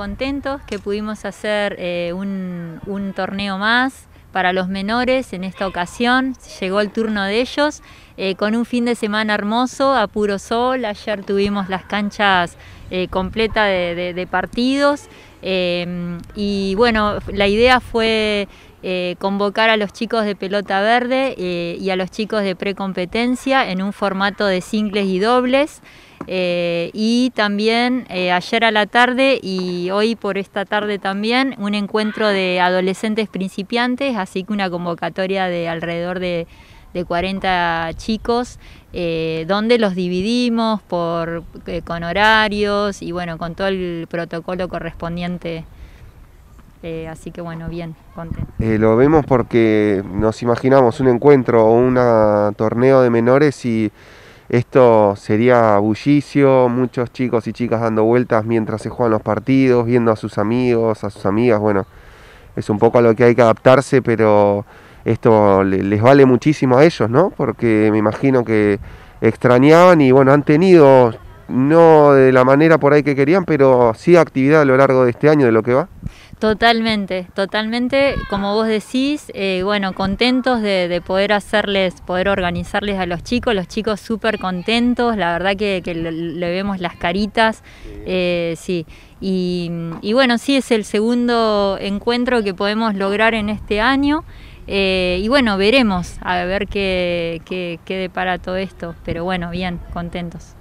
contentos que pudimos hacer eh, un, torneo más para los menores en esta ocasión. Llegó el turno de ellos eh, con un fin de semana hermoso, a puro sol. Ayer tuvimos las canchas eh, completas de, partidos. Em, y bueno, la idea fue convocar a los chicos de pelota verde y a los chicos de precompetencia en un formato de singles y dobles. Eh, y también eh, ayer a la tarde y hoy por esta tarde también un encuentro de adolescentes principiantes, así que una convocatoria de alrededor de, 40 chicos, eh, donde los dividimos por, con horarios y bueno, con todo el protocolo correspondiente. así que bueno, bien, contento. lo vemos porque nos imaginamos un encuentro o un torneo de menores y esto sería bullicio, muchos chicos y chicas dando vueltas mientras se juegan los partidos, viendo a sus amigos, a sus amigas. Bueno, es un poco a lo que hay que adaptarse, pero esto les vale muchísimo a ellos, ¿no? Porque me imagino que extrañaban y bueno, han tenido no de la manera por ahí que querían, pero sí actividad a lo largo de este año, de lo que va. Totalmente, totalmente, como vos decís, eh, bueno, contentos de, poder hacerles, poder organizarles a los chicos, los chicos súper contentos, la verdad que, que, le vemos las caritas, sí, eh, y, bueno, sí, es el segundo encuentro que podemos lograr en este año, eh, y bueno, veremos a ver qué, qué, qué depara todo esto, pero bueno, bien, contentos.